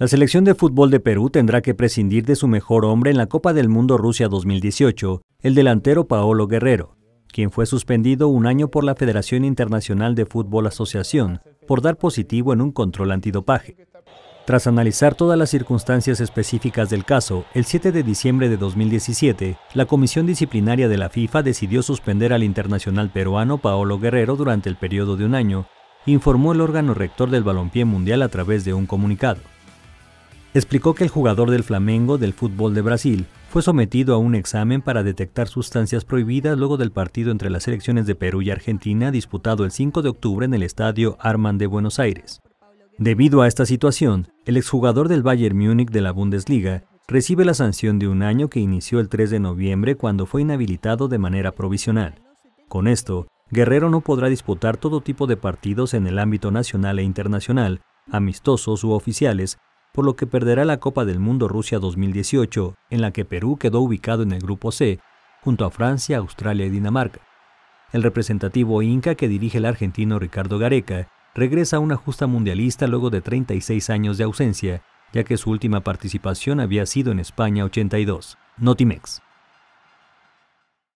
La selección de fútbol de Perú tendrá que prescindir de su mejor hombre en la Copa del Mundo Rusia 2018, el delantero Paolo Guerrero, quien fue suspendido un año por la Federación Internacional de Fútbol Asociación por dar positivo en un control antidopaje. Tras analizar todas las circunstancias específicas del caso, el 7 de diciembre de 2017, la Comisión Disciplinaria de la FIFA decidió suspender al internacional peruano Paolo Guerrero durante el periodo de un año, informó el órgano rector del balompié mundial a través de un comunicado explicó que el jugador del Flamengo del fútbol de Brasil fue sometido a un examen para detectar sustancias prohibidas luego del partido entre las selecciones de Perú y Argentina disputado el 5 de octubre en el estadio Arman de Buenos Aires. Debido a esta situación, el exjugador del Bayern Múnich de la Bundesliga recibe la sanción de un año que inició el 3 de noviembre cuando fue inhabilitado de manera provisional. Con esto, Guerrero no podrá disputar todo tipo de partidos en el ámbito nacional e internacional, amistosos u oficiales, por lo que perderá la Copa del Mundo Rusia 2018, en la que Perú quedó ubicado en el Grupo C, junto a Francia, Australia y Dinamarca. El representativo Inca que dirige el argentino Ricardo Gareca regresa a una justa mundialista luego de 36 años de ausencia, ya que su última participación había sido en España 82. Notimex.